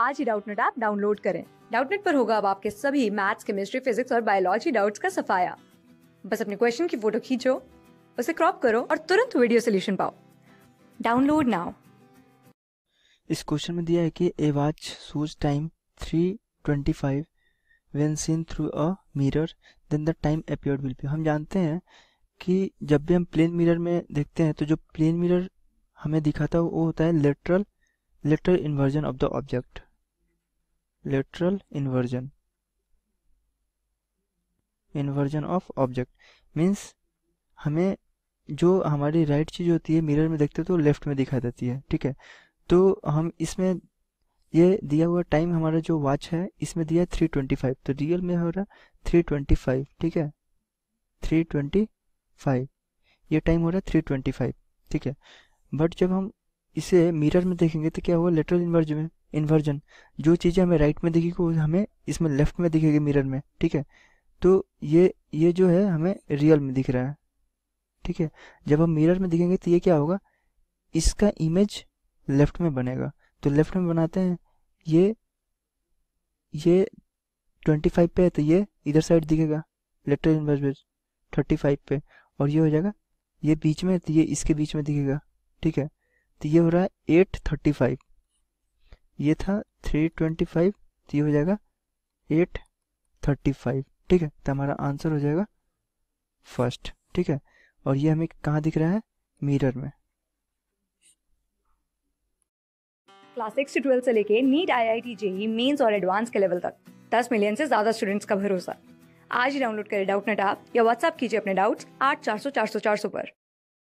आज ही Doubtnut app download करें डाउटनेट पर होगा अब आपके सभी मैथ्स केमिस्ट्री फिजिक्स और बायोलॉजी डाउट्स का सफाया बस अपने क्वेश्चन की फोटो खींचो उसे क्रॉप करो और तुरंत वीडियो सोल्यूशन पाओ डाउनलोड नाउ इस क्वेश्चन में दिया है कि a watch shows time 3:25 when seen through a mirror then the time appeared will be हम जानते हैं कि जब भी हम प्लेन मिरर में देखते हैं तो जो प्लेन मिरर हमें दिखाता है वो होता है lateral lateral inversion of the object lateral inversion inversion of object means हमें जो हमारी राइट चीज़ होती है मिरर में देखते तो लेफ्ट में दिखाई देती है ठीक है तो हम इसमें ये दिया हुआ टाइम हमारा जो वॉच है इसमें दिया है थ्री ट्वेंटी फाइव तो रियल में हो रहा थ्री ट्वेंटी फाइव ठीक है थ्री ट्वेंटी फाइव ये टाइम हो रहा है थ्री ट्वेंटी फाइव ठीक है बट जब हम इसे मिरर में देखेंगे तो क्या हुआ लेटरल इन्वर्ज में इन्वर्जन जो चीज़ें हमें राइट में दिखेगी वो हमें इसमें लेफ्ट में दिखेगी मिरर में ठीक है तो ये ये जो है हमें रियल में दिख रहा है ठीक है जब हम मिरर में दिखेंगे तो ये क्या होगा इसका इमेज लेफ्ट में बनेगा तो लेफ्ट में बनाते हैं ये ये ट्वेंटी फाइव पे है तो ये इधर साइड दिखेगा लेटर इन्वर्स थर्टी फाइव पे और ये हो जाएगा ये बीच में तो ये इसके बीच में दिखेगा ठीक है तो ये हो रहा है एट थर्टी फाइव ये था थ्री ट्वेंटी फाइव तो ये हो जाएगा एट थर्टी फाइव ठीक है तो हमारा आंसर हो जाएगा फर्स्ट ठीक है और ये हमें कहाँ दिख रहा है मिरर में क्लास सिक्स टू ट्वेल्थ से लेके NEET I I T JEE mains और एडवांस के लेवल तक दस मिलियन से ज्यादा स्टूडेंट्स का भरोसा आज ही डाउनलोड करें डाउट नेट आप या व्हाट्सअप कीजिए अपने डाउट्स आठ चार सौ चार सौ चार सौ पर